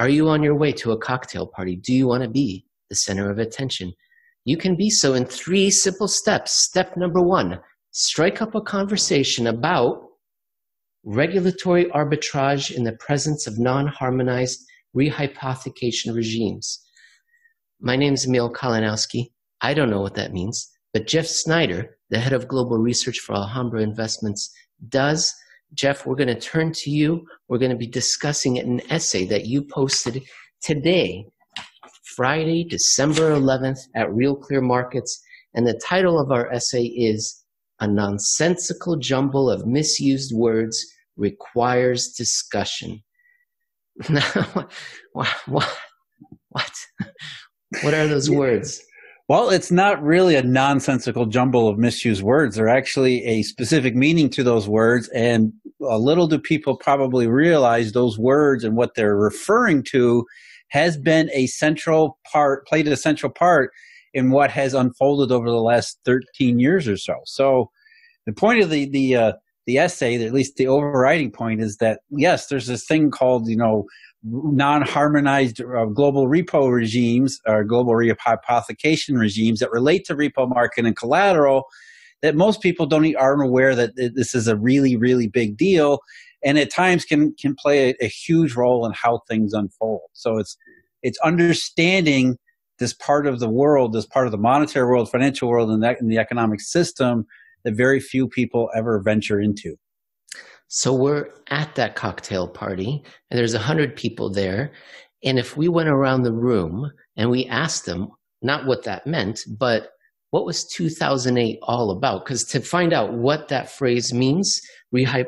Are you on your way to a cocktail party? Do you want to be the center of attention? You can be so in three simple steps. Step number one strike up a conversation about regulatory arbitrage in the presence of non harmonized rehypothecation regimes. My name is Emil Kalinowski. I don't know what that means, but Jeff Snyder, the head of global research for Alhambra Investments, does. Jeff, we're going to turn to you. We're going to be discussing an essay that you posted today, Friday, December 11th at Real Clear Markets. And the title of our essay is A Nonsensical Jumble of Misused Words Requires Discussion. Now, what, what, what are those words? Well, it's not really a nonsensical jumble of misused words. There's are actually a specific meaning to those words, and a little do people probably realize those words and what they're referring to has been a central part, played a central part in what has unfolded over the last 13 years or so. So, the point of the the uh, the essay, at least the overriding point, is that yes, there's this thing called you know non-harmonized uh, global repo regimes or global rehypothecation regimes that relate to repo market and collateral that most people don't aren't aware that this is a really really big deal and at times can can play a, a huge role in how things unfold so it's it's understanding this part of the world this part of the monetary world financial world and, that, and the economic system that very few people ever venture into. So we're at that cocktail party, and there's 100 people there. And if we went around the room and we asked them, not what that meant, but what was 2008 all about? Because to find out what that phrase means,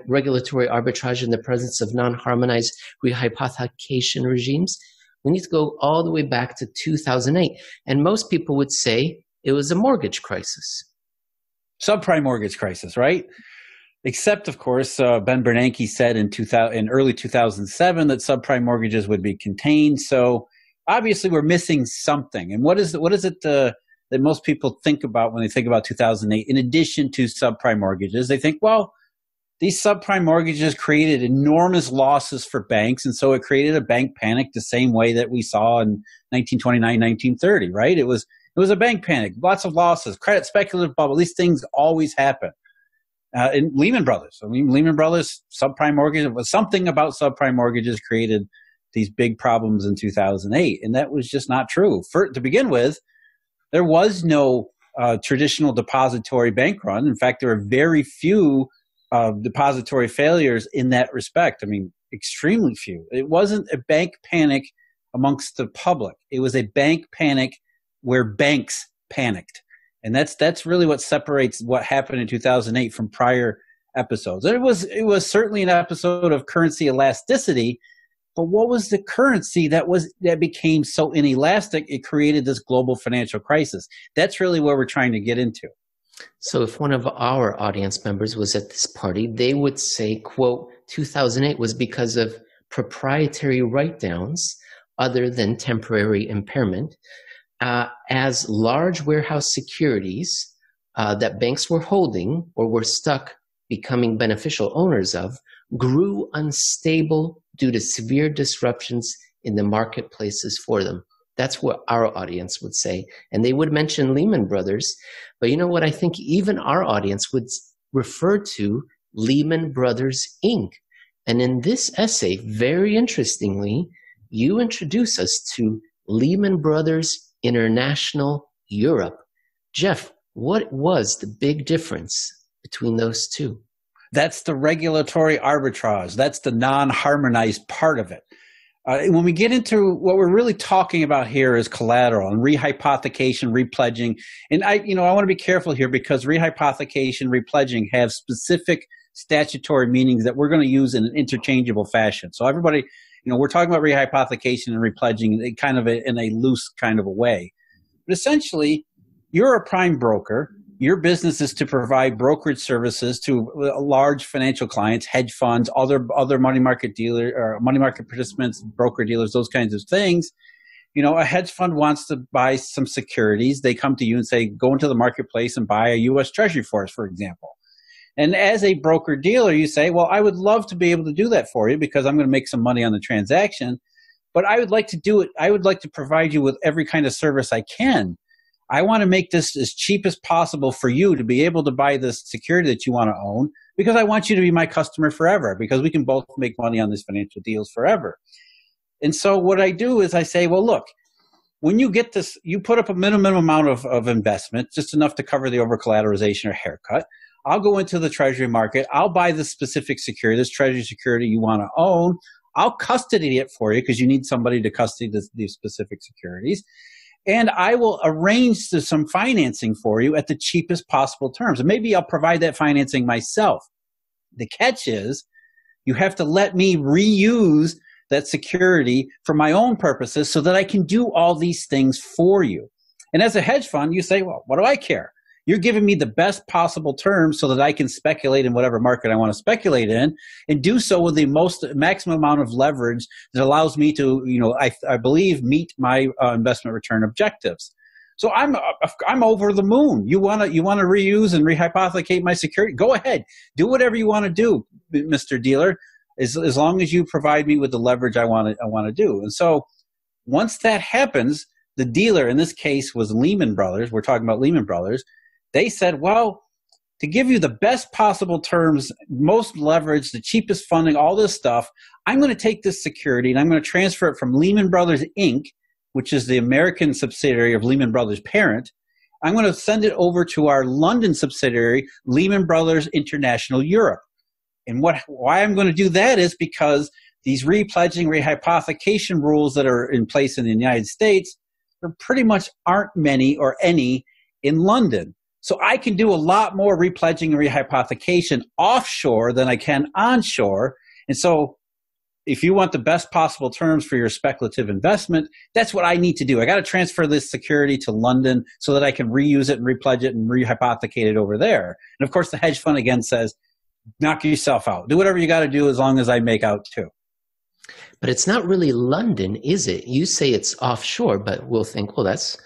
regulatory arbitrage in the presence of non harmonized rehypothecation regimes, we need to go all the way back to 2008. And most people would say it was a mortgage crisis subprime mortgage crisis, right? Except, of course, uh, Ben Bernanke said in, 2000, in early 2007 that subprime mortgages would be contained. So obviously, we're missing something. And what is what is it uh, that most people think about when they think about 2008? In addition to subprime mortgages, they think, well, these subprime mortgages created enormous losses for banks, and so it created a bank panic the same way that we saw in 1929, 1930. Right? It was it was a bank panic, lots of losses, credit speculative bubble. These things always happen. Uh, and Lehman Brothers, I mean, Lehman Brothers, subprime mortgage, was something about subprime mortgages created these big problems in 2008. And that was just not true. For, to begin with, there was no uh, traditional depository bank run. In fact, there are very few uh, depository failures in that respect. I mean, extremely few. It wasn't a bank panic amongst the public, it was a bank panic where banks panicked. And that's that's really what separates what happened in 2008 from prior episodes. It was it was certainly an episode of currency elasticity, but what was the currency that was that became so inelastic it created this global financial crisis? That's really where we're trying to get into. So if one of our audience members was at this party, they would say, quote, 2008 was because of proprietary write-downs other than temporary impairment uh, as large warehouse securities uh, that banks were holding or were stuck becoming beneficial owners of grew unstable due to severe disruptions in the marketplaces for them. That's what our audience would say. And they would mention Lehman Brothers. But you know what? I think even our audience would refer to Lehman Brothers Inc. And in this essay, very interestingly, you introduce us to Lehman Brothers international Europe. Jeff, what was the big difference between those two? That's the regulatory arbitrage. That's the non harmonized part of it. Uh, when we get into what we're really talking about here is collateral and rehypothecation, repledging, and I, you know, I want to be careful here because rehypothecation, repledging have specific statutory meanings that we're going to use in an interchangeable fashion. So everybody, you know, we're talking about rehypothecation and repledging kind of a, in a loose kind of a way. But essentially, you're a prime broker. Your business is to provide brokerage services to uh, large financial clients, hedge funds, other other money market dealer or money market participants, broker dealers, those kinds of things. You know, a hedge fund wants to buy some securities. They come to you and say, "Go into the marketplace and buy a U.S. Treasury for us," for example. And as a broker dealer, you say, Well, I would love to be able to do that for you because I'm going to make some money on the transaction, but I would like to do it. I would like to provide you with every kind of service I can. I want to make this as cheap as possible for you to be able to buy this security that you want to own because I want you to be my customer forever because we can both make money on these financial deals forever. And so what I do is I say, Well, look, when you get this, you put up a minimum amount of, of investment, just enough to cover the over collateralization or haircut. I'll go into the treasury market. I'll buy the specific security, this treasury security you want to own. I'll custody it for you because you need somebody to custody these specific securities. And I will arrange some financing for you at the cheapest possible terms. And maybe I'll provide that financing myself. The catch is you have to let me reuse that security for my own purposes so that I can do all these things for you. And as a hedge fund, you say, well, what do I care? you're giving me the best possible terms so that I can speculate in whatever market I want to speculate in and do so with the most maximum amount of leverage that allows me to, you know, I, I believe meet my uh, investment return objectives. So I'm uh, I'm over the moon. You wanna you wanna reuse and rehypothecate my security? Go ahead, do whatever you want to do, Mister Dealer, as as long as you provide me with the leverage I want to I want to do. And so once that happens, the dealer in this case was Lehman Brothers. We're talking about Lehman Brothers they said, well, to give you the best possible terms, most leverage, the cheapest funding, all this stuff, I'm going to take this security and I'm going to transfer it from Lehman Brothers Inc., which is the American subsidiary of Lehman Brothers parent. I'm going to send it over to our London subsidiary, Lehman Brothers International Europe. And what why I'm going to do that is because these repledging, rehypothecation rules that are in place in the United States, there pretty much aren't many or any in London. So I can do a lot more repledging and rehypothecation offshore than I can onshore. And so if you want the best possible terms for your speculative investment, that's what I need to do. I got to transfer this security to London so that I can reuse it and repledge it and rehypothecate it over there. And of course, the hedge fund again says, knock yourself out. Do whatever you got to do as long as I make out too. But it's not really London, is it? You say it's offshore, but we'll think, well, that's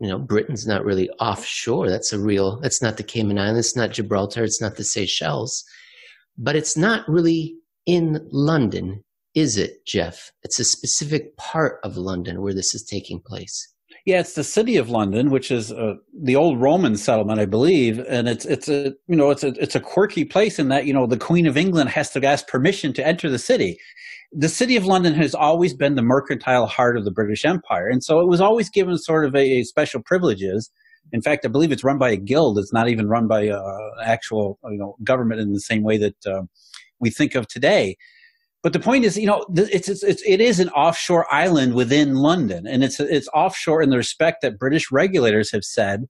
you know britain's not really offshore that's a real that's not the cayman islands it's not gibraltar it's not the seychelles but it's not really in london is it jeff it's a specific part of london where this is taking place yeah it's the city of london which is uh, the old roman settlement i believe and it's it's a you know it's a it's a quirky place in that you know the queen of england has to ask permission to enter the city the city of London has always been the mercantile heart of the British Empire, and so it was always given sort of a, a special privileges. In fact, I believe it's run by a guild. It's not even run by an uh, actual you know government in the same way that uh, we think of today. But the point is, you know, it's, it's, it's it is an offshore island within London, and it's it's offshore in the respect that British regulators have said,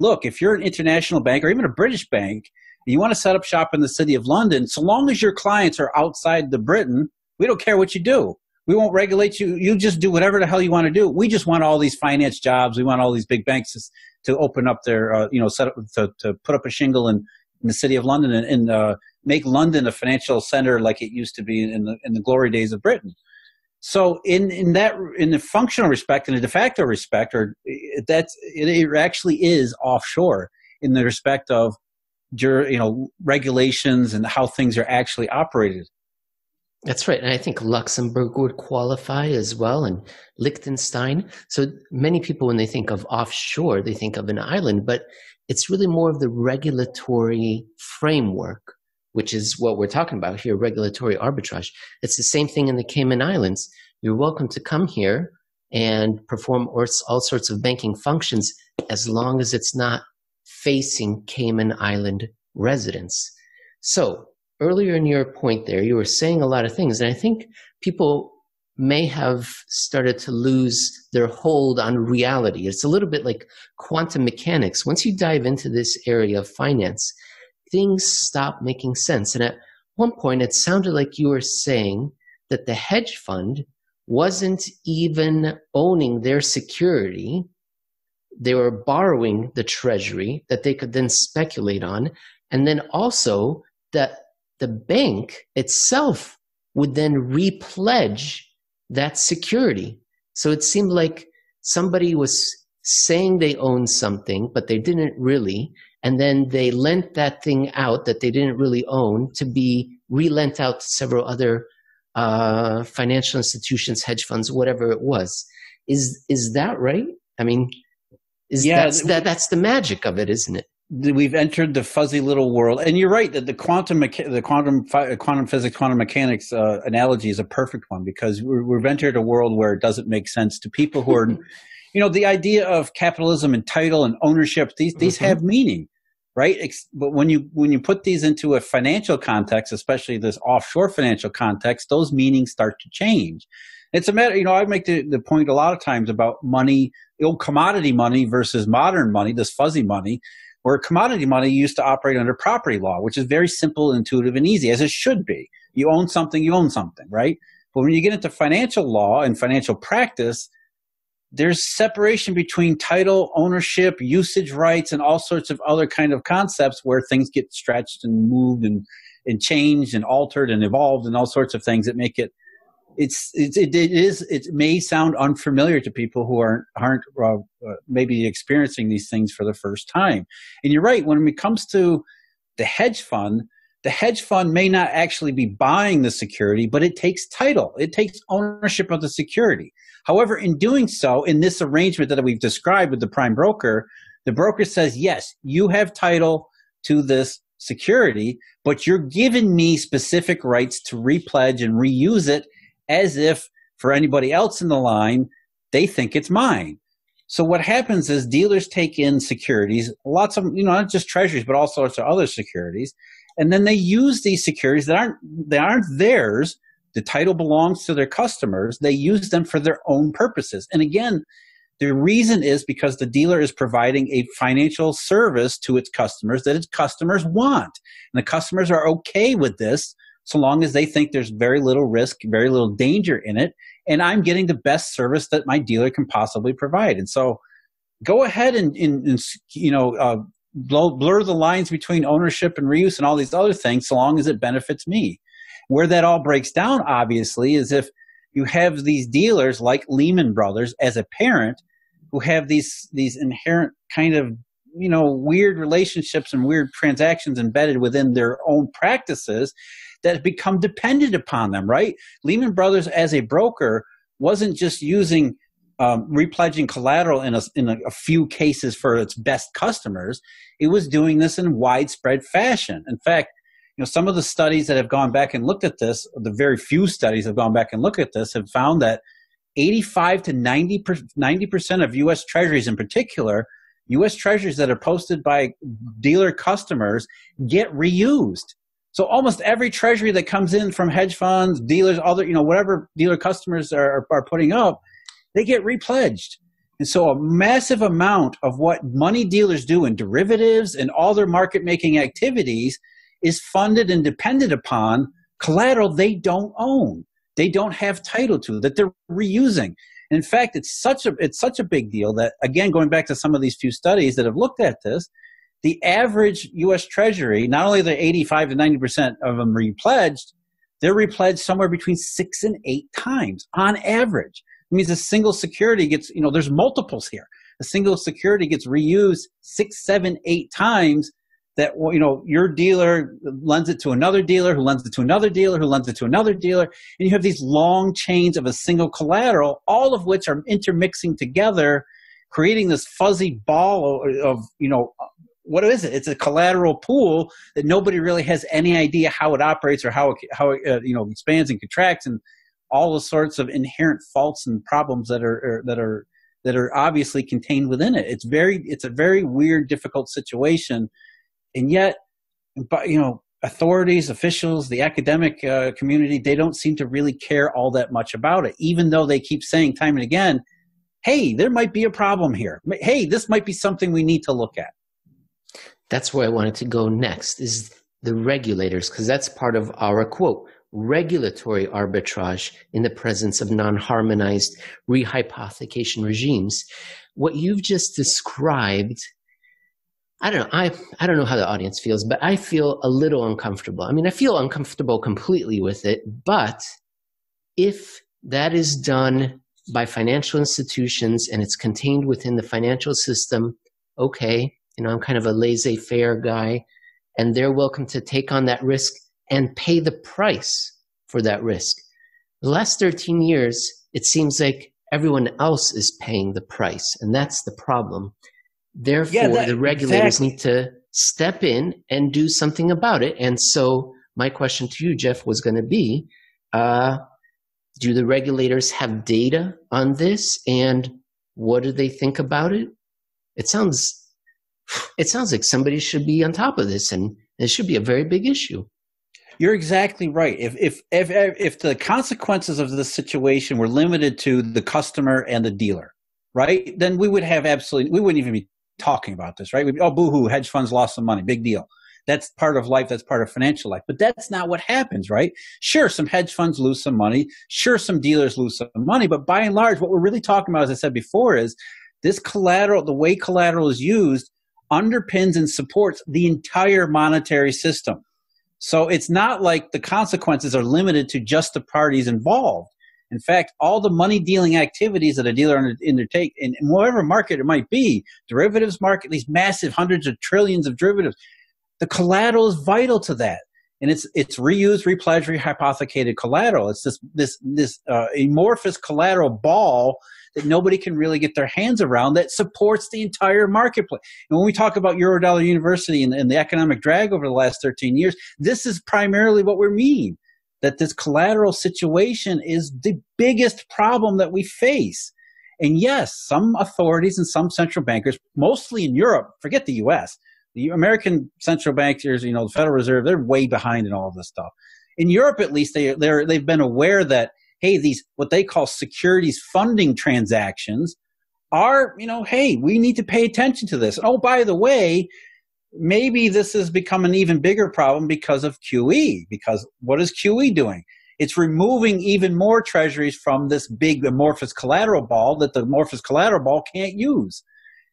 look, if you're an international bank or even a British bank, and you want to set up shop in the city of London, so long as your clients are outside the Britain, we don't care what you do. We won't regulate you. You just do whatever the hell you want to do. We just want all these finance jobs. We want all these big banks to, to open up their, uh, you know, set up, to, to put up a shingle in, in the city of London and, and uh, make London a financial center like it used to be in the, in the glory days of Britain. So in, in that in the functional respect and the de facto respect, or eh, that's it, it actually is offshore in the respect of you know regulations and how things are actually operated that's right. And I think Luxembourg would qualify as well, and Liechtenstein. So many people, when they think of offshore, they think of an island, but it's really more of the regulatory framework, which is what we're talking about here regulatory arbitrage. It's the same thing in the Cayman Islands. You're welcome to come here and perform all sorts of banking functions as long as it's not facing Cayman Island residents. So earlier in your point there, you were saying a lot of things, and I think people may have started to lose their hold on reality. It's a little bit like quantum mechanics. Once you dive into this area of finance, things stop making sense. And at one point, it sounded like you were saying that the hedge fund wasn't even owning their security. They were borrowing the treasury that they could then speculate on. And then also that the bank itself would then repledge that security. So it seemed like somebody was saying they owned something, but they didn't really. And then they lent that thing out that they didn't really own to be relent out to several other uh, financial institutions, hedge funds, whatever it was. Is is that right? I mean, is yeah, that's, that, that's the magic of it, isn't it? we've entered the fuzzy little world and you're right that the quantum the quantum uh, quantum physics quantum mechanics uh, analogy is a perfect one because we have entered a world where it doesn't make sense to people who are you know the idea of capitalism and title and ownership these these mm-hmm. have meaning right but when you when you put these into a financial context especially this offshore financial context those meanings start to change it's a matter you know i make the, the point a lot of times about money old commodity money versus modern money this fuzzy money where commodity money used to operate under property law, which is very simple, intuitive, and easy, as it should be. You own something, you own something, right? But when you get into financial law and financial practice, there's separation between title, ownership, usage rights, and all sorts of other kind of concepts where things get stretched and moved and, and changed and altered and evolved and all sorts of things that make it – it's, it's it, it is it may sound unfamiliar to people who aren't aren't uh, uh, maybe experiencing these things for the first time. And you're right when it comes to the hedge fund, the hedge fund may not actually be buying the security, but it takes title. It takes ownership of the security. However, in doing so, in this arrangement that we've described with the prime broker, the broker says, "Yes, you have title to this security, but you're giving me specific rights to repledge and reuse it as if for anybody else in the line, they think it's mine. So what happens is dealers take in securities, lots of you know, not just treasuries, but all sorts of other securities, and then they use these securities that aren't they aren't theirs. The title belongs to their customers. They use them for their own purposes. And again, the reason is because the dealer is providing a financial service to its customers that its customers want. And the customers are okay with this so long as they think there's very little risk, very little danger in it, and I'm getting the best service that my dealer can possibly provide. And so go ahead and, and, and you know, uh, blur the lines between ownership and reuse and all these other things so long as it benefits me. Where that all breaks down, obviously, is if you have these dealers like Lehman Brothers as a parent who have these these inherent kind of you know weird relationships and weird transactions embedded within their own practices that have become dependent upon them, right? Lehman Brothers, as a broker, wasn't just using um, repledging collateral in, a, in a, a, few cases for its best customers. It was doing this in widespread fashion. In fact, you know, some of the studies that have gone back and looked at this, the very few studies have gone back and looked at this, have found that 85 to 90 percent of U.S. Treasuries, in particular, U.S. Treasuries that are posted by dealer customers, get reused. So almost every treasury that comes in from hedge funds, dealers, other you know whatever dealer customers are, are putting up, they get repledged. And so a massive amount of what money dealers do in derivatives and all their market making activities is funded and dependent upon collateral they don't own they don't have title to that they're reusing in fact it's such a it's such a big deal that again going back to some of these few studies that have looked at this the average U.S. Treasury, not only the 85 to 90 percent of them repledged, they're repledged somewhere between six and eight times on average. It means a single security gets, you know, there's multiples here. A single security gets reused six, seven, eight times. That you know, your dealer lends it to another dealer, who lends it to another dealer, who lends it to another dealer, and you have these long chains of a single collateral, all of which are intermixing together, creating this fuzzy ball of you know what is it? It's a collateral pool that nobody really has any idea how it operates or how it, how it, uh, you know expands and contracts and all the sorts of inherent faults and problems that are, are er, that are that are obviously contained within it. It's very it's a very weird, difficult situation, and yet, but you know, authorities, officials, the academic uh, community, they don't seem to really care all that much about it, even though they keep saying time and again, "Hey, there might be a problem here. Hey, this might be something we need to look at." that's where I wanted to go next is the regulators, because that's part of our quote regulatory arbitrage in the presence of non harmonized rehypothecation regimes. What you've just described, I don't know, I, I don't know how the audience feels, but I feel a little uncomfortable. I mean, I feel uncomfortable completely with it, but if that is done by financial institutions and it's contained within the financial system, okay, you know, I'm kind of a laissez faire guy, and they're welcome to take on that risk and pay the price for that risk. The last 13 years, it seems like everyone else is paying the price, and that's the problem. Therefore, yeah, that, the regulators exactly. need to step in and do something about it. And so, my question to you, Jeff, was going to be uh, do the regulators have data on this, and what do they think about it? It sounds it sounds like somebody should be on top of this and it should be a very big issue you're exactly right if if if if the consequences of this situation were limited to the customer and the dealer right then we would have absolutely we wouldn't even be talking about this right We'd be, oh boohoo hedge funds lost some money big deal that's part of life that's part of financial life but that's not what happens right sure some hedge funds lose some money sure some dealers lose some money but by and large what we're really talking about as i said before is this collateral the way collateral is used underpins and supports the entire monetary system. So it's not like the consequences are limited to just the parties involved. In fact, all the money dealing activities that a dealer undertake in, whatever market it might be, derivatives market, these massive hundreds of trillions of derivatives, the collateral is vital to that. And it's it's reused, repledged, rehypothecated collateral. It's this this this uh, amorphous collateral ball that nobody can really get their hands around that supports the entire marketplace. And when we talk about Eurodollar University and, and the economic drag over the last 13 years, this is primarily what we mean that this collateral situation is the biggest problem that we face. And yes, some authorities and some central bankers, mostly in Europe, forget the US, the American central bankers, you know, the Federal Reserve, they're way behind in all this stuff. In Europe, at least, they, they've been aware that hey, these what they call securities funding transactions are, you know, hey, we need to pay attention to this. oh, by the way, maybe this has become an even bigger problem because of QE. Because what is QE doing? It's removing even more treasuries from this big amorphous collateral ball that the amorphous collateral ball can't use.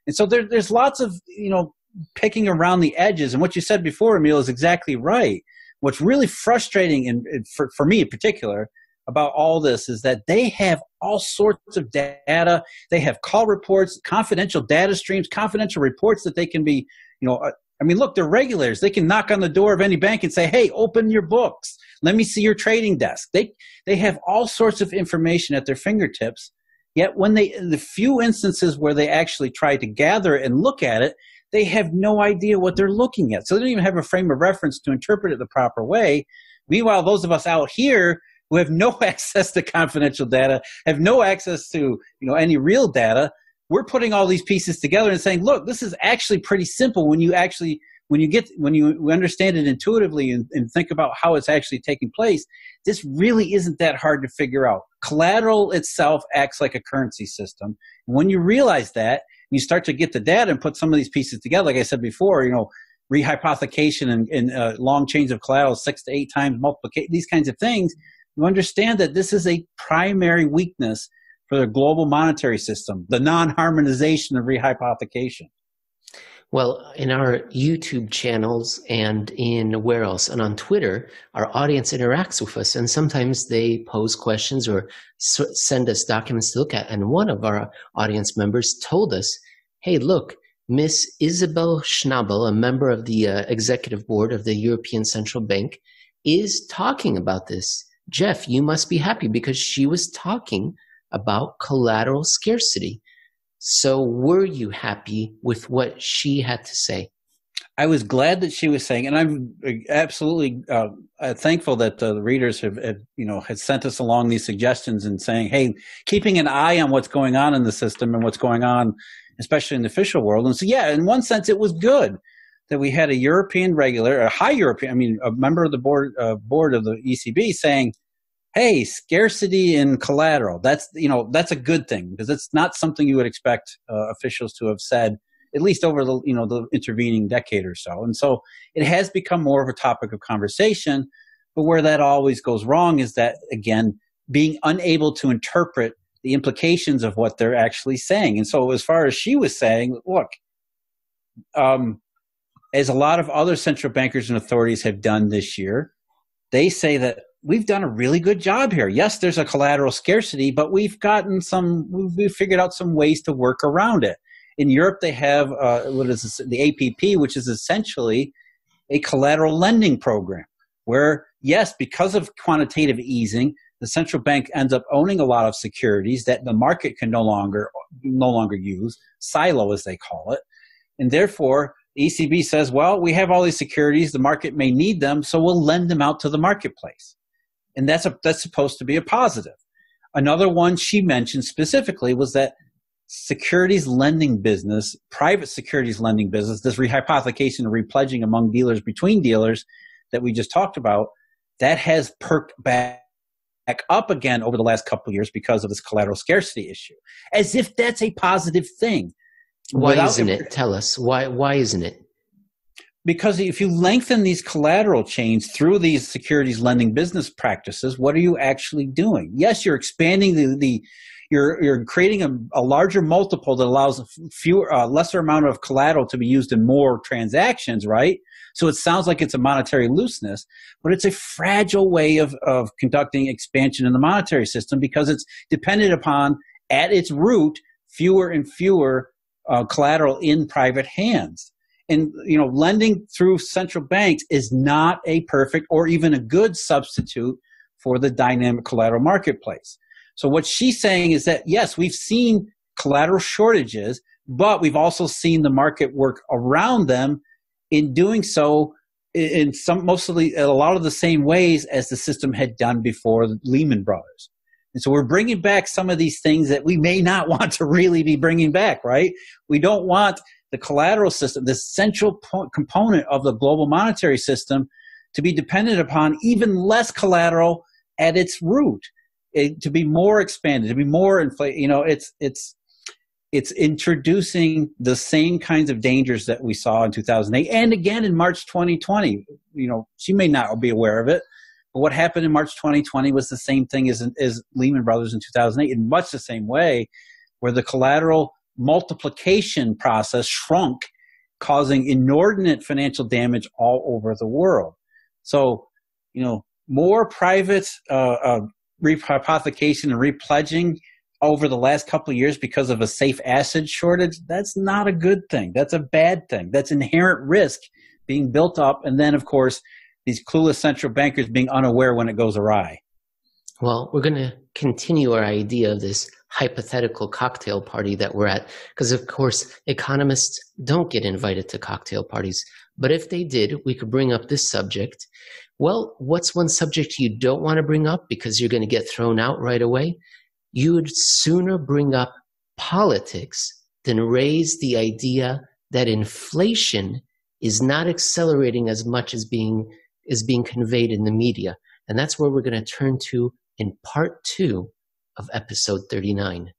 And so there, there's lots of, you know, picking around the edges. And what you said before, Emil, is exactly right. What's really frustrating, and for, for me in particular, about all this is that they have all sorts of data. They have call reports, confidential data streams, confidential reports that they can be, you know, uh, I mean, look, they're regulators. They can knock on the door of any bank and say, "Hey, open your books. Let me see your trading desk." They they have all sorts of information at their fingertips. Yet when they the few instances where they actually try to gather and look at it, they have no idea what they're looking at. So they don't even have a frame of reference to interpret it the proper way. Meanwhile, those of us out here who have no access to confidential data, have no access to you know any real data. We're putting all these pieces together and saying, look, this is actually pretty simple when you actually when you get when you understand it intuitively and, and think about how it's actually taking place. This really isn't that hard to figure out. Collateral itself acts like a currency system. when you realize that, you start to get the data and put some of these pieces together. Like I said before, you know, rehypothecation and, and uh, long chains of collateral six to eight times multiplication, these kinds of things. You understand that this is a primary weakness for the global monetary system, the non harmonization of rehypothecation. Well, in our YouTube channels and in where else? And on Twitter, our audience interacts with us, and sometimes they pose questions or send us documents to look at. And one of our audience members told us, hey, look, Miss Isabel Schnabel, a member of the uh, executive board of the European Central Bank, is talking about this. Jeff, you must be happy because she was talking about collateral scarcity. So, were you happy with what she had to say? I was glad that she was saying, and I'm uh, absolutely uh, uh, thankful that uh, the readers have, have, you know, had sent us along these suggestions and saying, "Hey, keeping an eye on what's going on in the system and what's going on, especially in the official world." And so, yeah, in one sense, it was good that we had a European regular, a high European, I mean, a member of the board uh, board of the ECB saying, "Hey, scarcity in collateral. That's you know that's a good thing because it's not something you would expect uh, officials to have said." At least over the you know the intervening decade or so, and so it has become more of a topic of conversation. But where that always goes wrong is that again, being unable to interpret the implications of what they're actually saying. And so, as far as she was saying, look, um, as a lot of other central bankers and authorities have done this year, they say that we've done a really good job here. Yes, there's a collateral scarcity, but we've gotten some, we've figured out some ways to work around it. In Europe, they have uh, what is this, the APP, which is essentially a collateral lending program, where yes, because of quantitative easing, the central bank ends up owning a lot of securities that the market can no longer no longer use, silo as they call it, and therefore the ECB says, well, we have all these securities, the market may need them, so we'll lend them out to the marketplace. And that's, a, that's supposed to be a positive. Another one she mentioned specifically was that securities lending business, private securities lending business, this rehypothecation and repledging among dealers between dealers that we just talked about, that has perked back up again over the last couple years because of this collateral scarcity issue. As if that's a positive thing. Why isn't it? Tell us why. Why isn't it? Because if you lengthen these collateral chains through these securities lending business practices, what are you actually doing? Yes, you're expanding the, the you're you're creating a, a larger multiple that allows a fewer uh, lesser amount of collateral to be used in more transactions, right? So it sounds like it's a monetary looseness, but it's a fragile way of of conducting expansion in the monetary system because it's dependent upon at its root fewer and fewer uh, collateral in private hands. And you know, lending through central banks is not a perfect or even a good substitute for the dynamic collateral marketplace. So what she's saying is that yes, we've seen collateral shortages, but we've also seen the market work around them in doing so in some mostly a lot of the same ways as the system had done before Lehman Brothers. And so we're bringing back some of these things that we may not want to really be bringing back, right? We don't want the collateral system, the central po- component of the global monetary system, to be dependent upon even less collateral at its root, it, eh, to be more expanded, to be more inflated. You know, it's it's it's introducing the same kinds of dangers that we saw in 2008 and again in March 2020. You know, she may not be aware of it, but what happened in March 2020 was the same thing as, as Lehman Brothers in 2008, in much the same way, where the collateral multiplication process shrunk, causing inordinate financial damage all over the world. So, you know, more private uh, uh, rehypothecation and repledging over the last couple of years because of a safe asset shortage, that's not a good thing. That's a bad thing. That's inherent risk being built up. And then, of course, these clueless central bankers being unaware when it goes awry. Well, we're going to continue our idea of this hypothetical cocktail party that we're at, because of course, economists don't get invited to cocktail parties. But if they did, we could bring up this subject. Well, what's one subject you don't want to bring up because you're going to get thrown out right away? You would sooner bring up politics than raise the idea that inflation is not accelerating as much as being is being conveyed in the media. And that's where we're going to turn to in part two of episode 39.